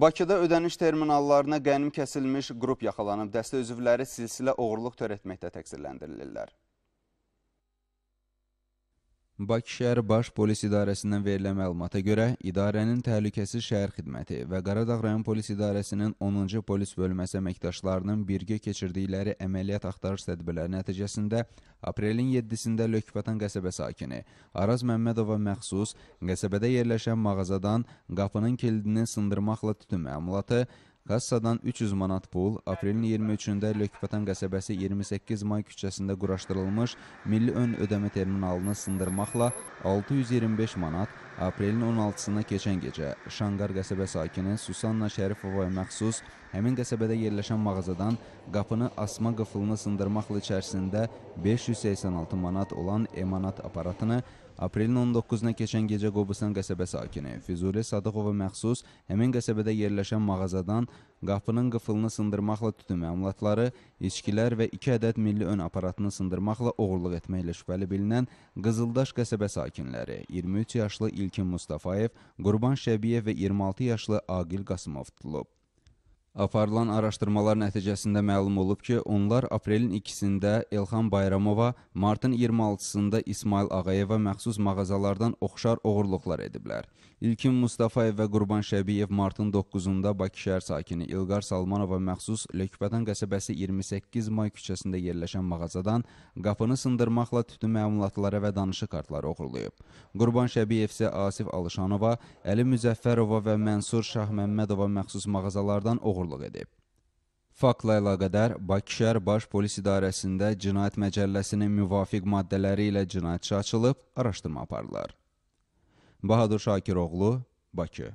Bakıda ödəniş terminallarına qənim kəsilmiş qrup yaxalanıb, dəstə üzvləri silsilə oğurluq törətməkdə təqsirləndirilirlər. Bakı şəhər Baş Polis İdarəsindən verilən məlumata görə, idarənin təhlükəsiz şəhər xidməti və Qaradağ rayon polis idarəsinin 10-cu polis bölməsi əməkdaşlarının birgə keçirdikləri əməliyyat axtarış tədbirləri nəticəsində aprelin 7-də Lökvatan qəsəbə sakini Araz Məmmədova məxsus qəsəbədə yerləşən mağazadan qapının kilidini sındırmaqla tütün məmulatı, Kassadan 300 manat pul, aprelin 23-də Lökbatan qəsəbəsi 28 may küçəsində quraşdırılmış milli ön ödəmə terminalını sındırmaqla 625 manat, aprelin 16-sına keçən gecə Şanqar qəsəbə sakini Susanna Şərifovaya məxsus həmin qəsəbədə yerləşən mağazadan qapını asma qıfılını sındırmaqla içərisində 586 manat olan emanat aparatını Aprelin 19-na keçən gecə Qobustan qəsəbə sakini Füzuli Sadıqova məxsus həmin qəsəbədə yerləşən mağazadan qapının qıfılını sındırmaqla tütün məmulatları, içkilər və 2 ədəd milli ön aparatını sındırmaqla oğurluq etməklə şübhəli bilinən Qızıldaş qəsəbə sakinləri 23 yaşlı İlkin Mustafayev, Qurban Şəbiyev və 26 yaşlı Aqil Qasımov tutulub. Aparılan araşdırmalar nəticəsində məlum olub ki, onlar aprelin 2-sində Elxan Bayramova, martın 26-sında İsmail Ağayeva məxsus mağazalardan oxşar oğurluqlar ediblər. İlkin Mustafayev və Qurban Şəbiyev martın 9-unda Bakı şəhər sakini İlqar Salmanova məxsus Lökbətan qəsəbəsi 28 may küçəsində yerləşən mağazadan qapını sındırmaqla tütün məmulatları və danışıq kartları oğurlayıb. Qurban Şəbiyev isə Asif Alışanova, Əli Müzəffərova və Mənsur Şahməmmədova məxsus mağazalardan oğurluq oğurluq edib. Faktla əlaqədar Bakı şəhər Baş Polis İdarəsində Cinayət Məcəlləsinin müvafiq maddələri ilə cinayətçi açılıb, araşdırma aparılır. Bahadur Şakiroğlu, Bakı